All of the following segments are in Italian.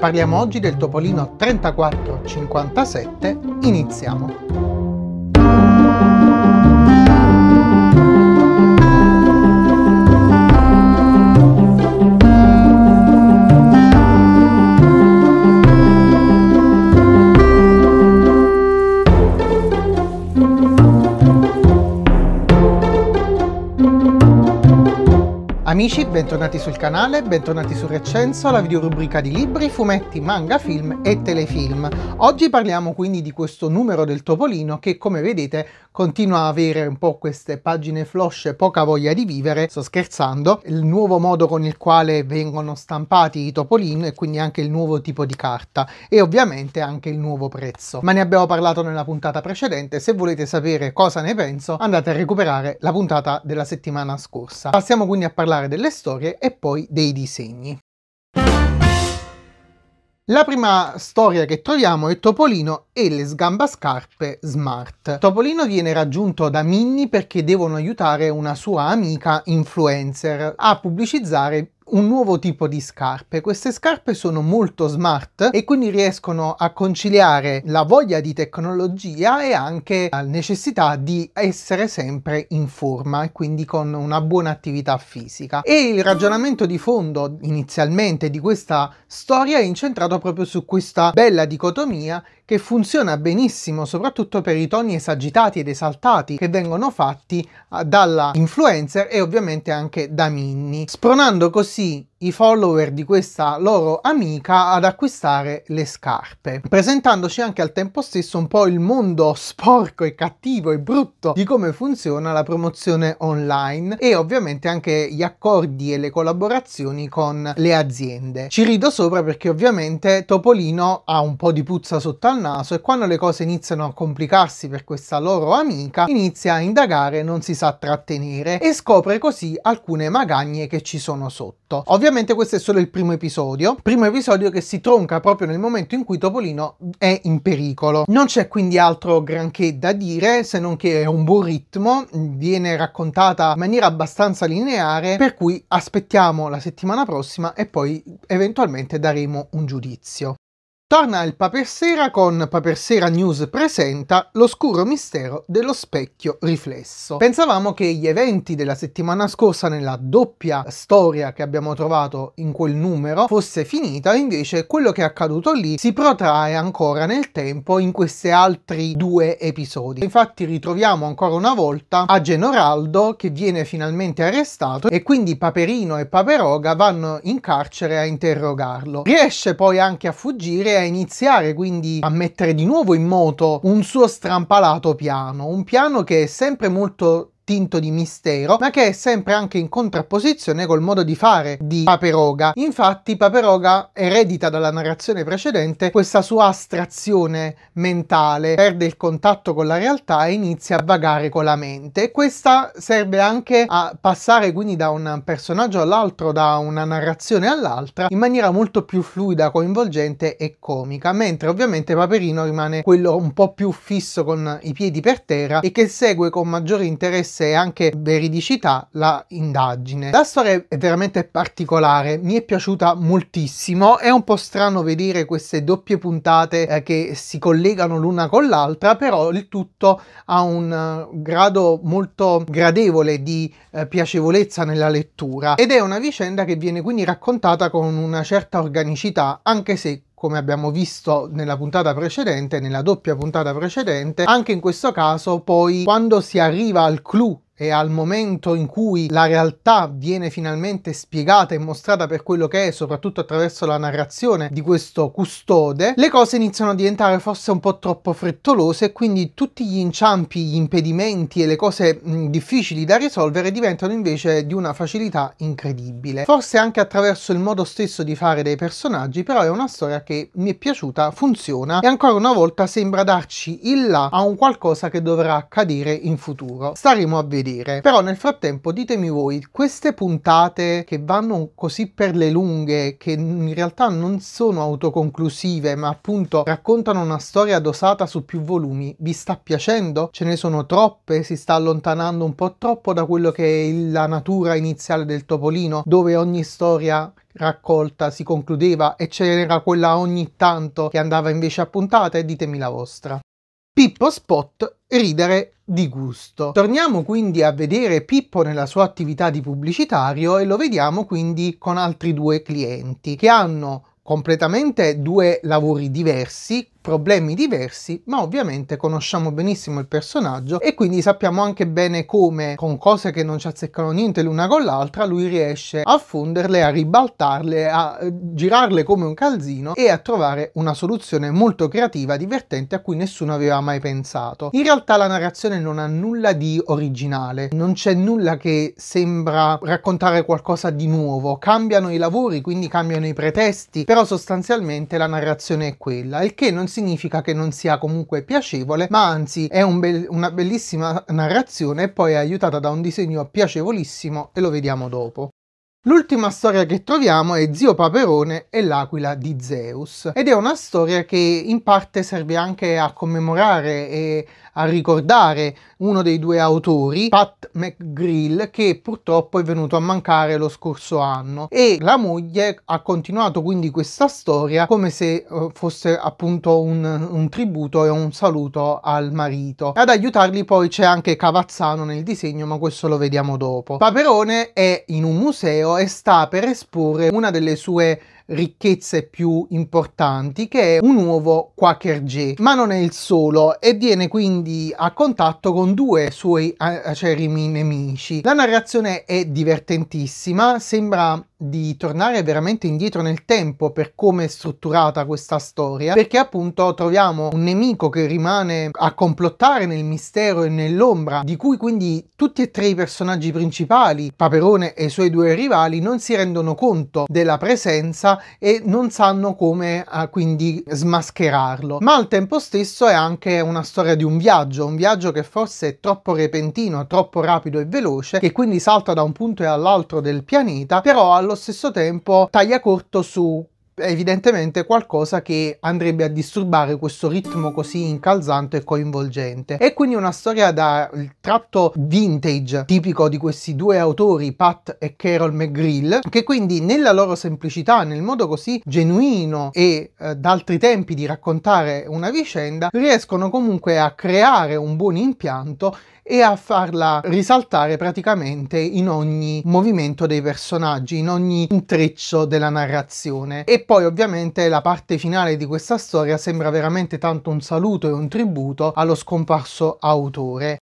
Parliamo oggi del Topolino 3457, iniziamo! amici, bentornati sul canale, bentornati su Recenso, la videorubrica di libri, fumetti, manga, film e telefilm. Oggi parliamo quindi di questo numero del Topolino che come vedete continua a avere un po' queste pagine flosce, poca voglia di vivere, sto scherzando, il nuovo modo con il quale vengono stampati i Topolino e quindi anche il nuovo tipo di carta e ovviamente anche il nuovo prezzo. Ma ne abbiamo parlato nella puntata precedente, se volete sapere cosa ne penso andate a recuperare la puntata della settimana scorsa. Passiamo quindi a parlare delle storie e poi dei disegni. La prima storia che troviamo è Topolino e le sgambascarpe Smart. Topolino viene raggiunto da Minnie perché devono aiutare una sua amica influencer a pubblicizzare un nuovo tipo di scarpe. Queste scarpe sono molto smart e quindi riescono a conciliare la voglia di tecnologia e anche la necessità di essere sempre in forma e quindi con una buona attività fisica. E il ragionamento di fondo inizialmente di questa storia è incentrato proprio su questa bella dicotomia che funziona benissimo soprattutto per i toni esagitati ed esaltati che vengono fatti ah, dalla influencer e ovviamente anche da Minnie, spronando così see i follower di questa loro amica ad acquistare le scarpe, presentandoci anche al tempo stesso un po' il mondo sporco e cattivo e brutto di come funziona la promozione online e ovviamente anche gli accordi e le collaborazioni con le aziende. Ci rido sopra perché ovviamente Topolino ha un po' di puzza sotto al naso e quando le cose iniziano a complicarsi per questa loro amica inizia a indagare non si sa trattenere e scopre così alcune magagne che ci sono sotto. Ovviamente Ovviamente questo è solo il primo episodio, primo episodio che si tronca proprio nel momento in cui Topolino è in pericolo. Non c'è quindi altro granché da dire se non che è un buon ritmo, viene raccontata in maniera abbastanza lineare, per cui aspettiamo la settimana prossima e poi eventualmente daremo un giudizio. Torna il Papersera con Papersera News presenta l'oscuro mistero dello specchio riflesso. Pensavamo che gli eventi della settimana scorsa nella doppia storia che abbiamo trovato in quel numero fosse finita, invece quello che è accaduto lì si protrae ancora nel tempo in questi altri due episodi. Infatti ritroviamo ancora una volta a Genoraldo che viene finalmente arrestato e quindi Paperino e Paperoga vanno in carcere a interrogarlo. Riesce poi anche a fuggire a iniziare quindi a mettere di nuovo in moto un suo strampalato piano, un piano che è sempre molto tinto di mistero, ma che è sempre anche in contrapposizione col modo di fare di Paperoga. Infatti Paperoga eredita dalla narrazione precedente questa sua astrazione mentale, perde il contatto con la realtà e inizia a vagare con la mente. E questa serve anche a passare quindi da un personaggio all'altro, da una narrazione all'altra, in maniera molto più fluida, coinvolgente e comica, mentre ovviamente Paperino rimane quello un po' più fisso con i piedi per terra e che segue con maggiore interesse interesse e anche veridicità la indagine. La storia è veramente particolare, mi è piaciuta moltissimo, è un po' strano vedere queste doppie puntate eh, che si collegano l'una con l'altra, però il tutto ha un eh, grado molto gradevole di uh, piacevolezza nella lettura ed è una vicenda che viene quindi raccontata con una certa organicità, anche se come abbiamo visto nella puntata precedente, nella doppia puntata precedente, anche in questo caso poi quando si arriva al clou e al momento in cui la realtà viene finalmente spiegata e mostrata per quello che è, soprattutto attraverso la narrazione di questo custode, le cose iniziano a diventare forse un po' troppo frettolose e quindi tutti gli inciampi, gli impedimenti e le cose mh, difficili da risolvere diventano invece di una facilità incredibile. Forse anche attraverso il modo stesso di fare dei personaggi, però è una storia che mi è piaciuta, funziona e ancora una volta sembra darci il là a un qualcosa che dovrà accadere in futuro. Staremo a vedere vedere. Però nel frattempo ditemi voi, queste puntate che vanno così per le lunghe, che in realtà non sono autoconclusive, ma appunto raccontano una storia dosata su più volumi, vi sta piacendo? Ce ne sono troppe? Si sta allontanando un po' troppo da quello che è la natura iniziale del Topolino, dove ogni storia raccolta si concludeva e c'era quella ogni tanto che andava invece a puntate, ditemi la vostra. Pippo Spot, ridere di gusto. Torniamo quindi a vedere Pippo nella sua attività di pubblicitario e lo vediamo quindi con altri due clienti che hanno completamente due lavori diversi problemi diversi, ma ovviamente conosciamo benissimo il personaggio e quindi sappiamo anche bene come, con cose che non ci azzeccano niente l'una con l'altra, lui riesce a fonderle, a ribaltarle, a eh, girarle come un calzino e a trovare una soluzione molto creativa, divertente, a cui nessuno aveva mai pensato. In realtà la narrazione non ha nulla di originale, non c'è nulla che sembra raccontare qualcosa di nuovo, cambiano i lavori, quindi cambiano i pretesti, però sostanzialmente la narrazione è quella, il che non significa che non sia comunque piacevole, ma anzi è un be una bellissima narrazione e poi è aiutata da un disegno piacevolissimo e lo vediamo dopo. L'ultima storia che troviamo è Zio Paperone e l'aquila di Zeus ed è una storia che in parte serve anche a commemorare e a ricordare uno dei due autori, Pat McGrill, che purtroppo è venuto a mancare lo scorso anno e la moglie ha continuato quindi questa storia come se eh, fosse appunto un, un tributo e un saluto al marito. Ad aiutarli poi c'è anche Cavazzano nel disegno ma questo lo vediamo dopo. Paperone è in un museo video e sta per esporre una delle sue ricchezze più importanti che è un uovo Quaker J, ma non è il solo e viene quindi a contatto con due suoi acerimi nemici. La narrazione è divertentissima, sembra di tornare veramente indietro nel tempo per come è strutturata questa storia perché appunto troviamo un nemico che rimane a complottare nel mistero e nell'ombra di cui quindi tutti e tre i personaggi principali Paperone e i suoi due rivali non si rendono conto della presenza e non sanno come eh, quindi smascherarlo. Ma al tempo stesso è anche una storia di un viaggio, un viaggio che forse è troppo repentino, troppo rapido e veloce, che quindi salta da un punto e all'altro del pianeta, però allo stesso tempo taglia corto su evidentemente qualcosa che andrebbe a disturbare questo ritmo così incalzante e coinvolgente. È quindi una storia dal tratto vintage tipico di questi due autori, Pat e Carol McGrill, che quindi nella loro semplicità, nel modo così genuino e eh, d'altri tempi di raccontare una vicenda, riescono comunque a creare un buon impianto e a farla risaltare praticamente in ogni movimento dei personaggi, in ogni intreccio della narrazione. E poi ovviamente la parte finale di questa storia sembra veramente tanto un saluto e un tributo allo scomparso autore.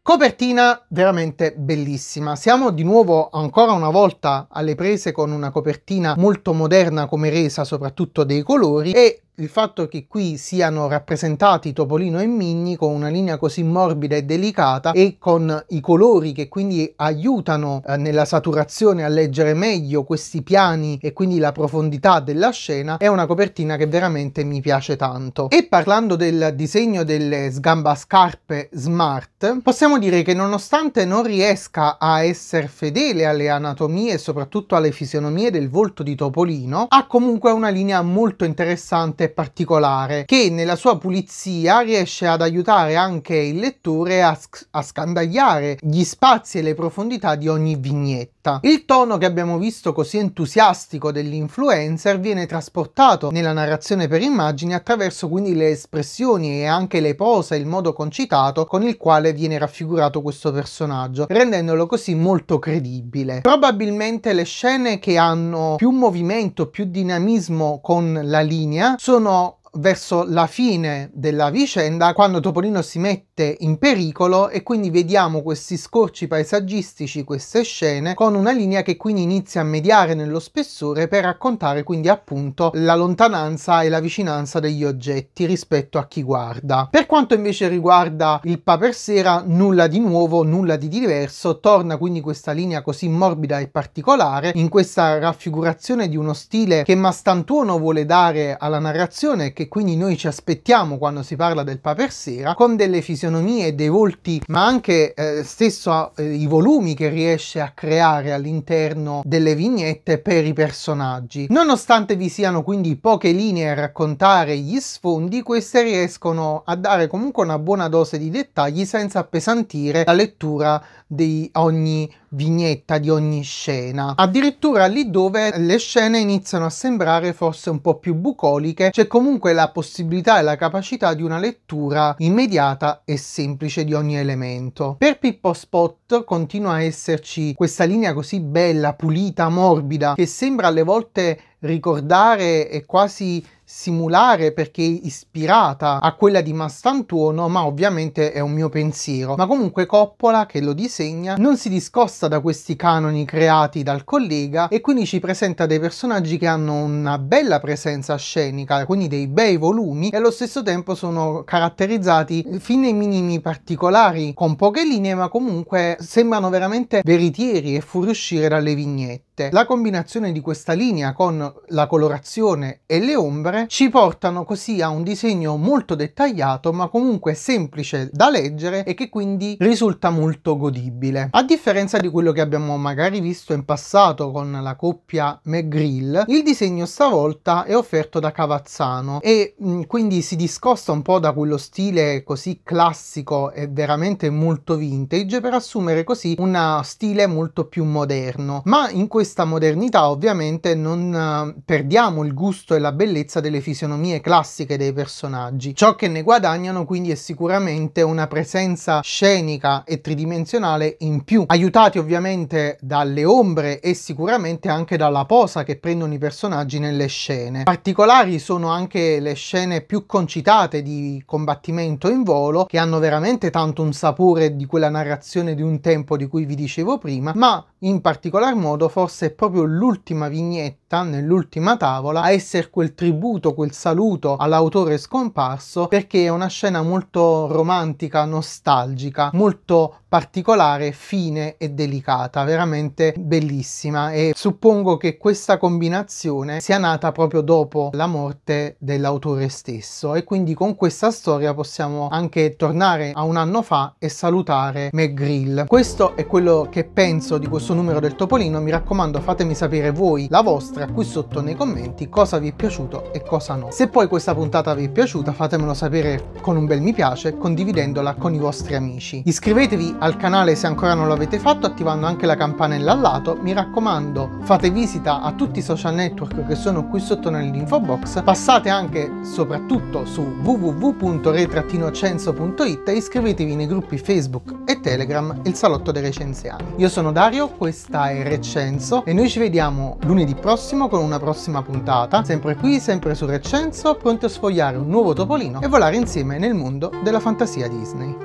Copertina veramente bellissima. Siamo di nuovo ancora una volta alle prese con una copertina molto moderna come resa soprattutto dei colori e il fatto che qui siano rappresentati Topolino e Migni con una linea così morbida e delicata e con i colori che quindi aiutano eh, nella saturazione a leggere meglio questi piani e quindi la profondità della scena è una copertina che veramente mi piace tanto. E parlando del disegno delle sgambascarpe smart possiamo dire che nonostante non riesca a essere fedele alle anatomie e soprattutto alle fisionomie del volto di Topolino ha comunque una linea molto interessante particolare che nella sua pulizia riesce ad aiutare anche il lettore a, sc a scandagliare gli spazi e le profondità di ogni vignetta. Il tono che abbiamo visto così entusiastico dell'influencer viene trasportato nella narrazione per immagini attraverso quindi le espressioni e anche le pose, il modo concitato con il quale viene raffigurato questo personaggio, rendendolo così molto credibile. Probabilmente le scene che hanno più movimento, più dinamismo con la linea その verso la fine della vicenda quando Topolino si mette in pericolo e quindi vediamo questi scorci paesaggistici, queste scene con una linea che quindi inizia a mediare nello spessore per raccontare quindi appunto la lontananza e la vicinanza degli oggetti rispetto a chi guarda. Per quanto invece riguarda il Paper Sera nulla di nuovo, nulla di diverso, torna quindi questa linea così morbida e particolare in questa raffigurazione di uno stile che Mastantuono vuole dare alla narrazione che quindi noi ci aspettiamo quando si parla del Papersera, con delle fisionomie, dei volti, ma anche eh, stesso eh, i volumi che riesce a creare all'interno delle vignette per i personaggi. Nonostante vi siano quindi poche linee a raccontare gli sfondi, queste riescono a dare comunque una buona dose di dettagli senza appesantire la lettura di ogni vignetta di ogni scena. Addirittura lì dove le scene iniziano a sembrare forse un po' più bucoliche, c'è comunque la possibilità e la capacità di una lettura immediata e semplice di ogni elemento. Per Pippo Spot continua a esserci questa linea così bella, pulita, morbida, che sembra alle volte ricordare e quasi simulare perché ispirata a quella di Mastantuono, ma ovviamente è un mio pensiero. Ma comunque Coppola, che lo disegna, non si discosta da questi canoni creati dal collega e quindi ci presenta dei personaggi che hanno una bella presenza scenica, quindi dei bei volumi e allo stesso tempo sono caratterizzati fin nei minimi particolari, con poche linee, ma comunque sembrano veramente veritieri e fuoriuscire dalle vignette. La combinazione di questa linea con la colorazione e le ombre colore ci portano così a un disegno molto dettagliato ma comunque semplice da leggere e che quindi risulta molto godibile. A differenza di quello che abbiamo magari visto in passato con la coppia McGrill, il disegno stavolta è offerto da Cavazzano e mh, mm, quindi si discosta un po' da quello stile così classico e veramente molto vintage per assumere così un stile molto più moderno. Ma in questa modernità ovviamente non eh, perdiamo il gusto e la bellezza del delle fisionomie classiche dei personaggi. Ciò che ne guadagnano quindi è sicuramente una presenza scenica e tridimensionale in più, aiutati ovviamente dalle ombre e sicuramente anche dalla posa che prendono i personaggi nelle scene. Particolari sono anche le scene più concitate di combattimento in volo che hanno veramente tanto un sapore di quella narrazione di un tempo di cui vi dicevo prima, ma in particolar modo forse è proprio l'ultima vignetta, nell'ultima tavola, a essere quel tributo, quel saluto all'autore scomparso perché è una scena molto romantica, nostalgica, molto particolare, fine e delicata, veramente bellissima e suppongo che questa combinazione sia nata proprio dopo la morte dell'autore stesso e quindi con questa storia possiamo anche tornare a un anno fa e salutare McGrill. Questo è quello che penso di questo questo numero del Topolino, mi raccomando fatemi sapere voi la vostra qui sotto nei commenti cosa vi è piaciuto e cosa no. Se poi questa puntata vi è piaciuta fatemelo sapere con un bel mi piace, condividendola con i vostri amici. Iscrivetevi al canale se ancora non l'avete fatto, attivando anche la campanella al lato. Mi raccomando, fate visita a tutti i social network che sono qui sotto nell'info box, passate anche soprattutto su www.re-censo.it e iscrivetevi nei gruppi Facebook e Telegram il salotto dei recensiani. Io sono Dario, questa è Recenso e noi ci vediamo lunedì prossimo con una prossima puntata, sempre qui, sempre su Recenso, pronti a sfogliare un nuovo topolino e volare insieme nel mondo della fantasia Disney.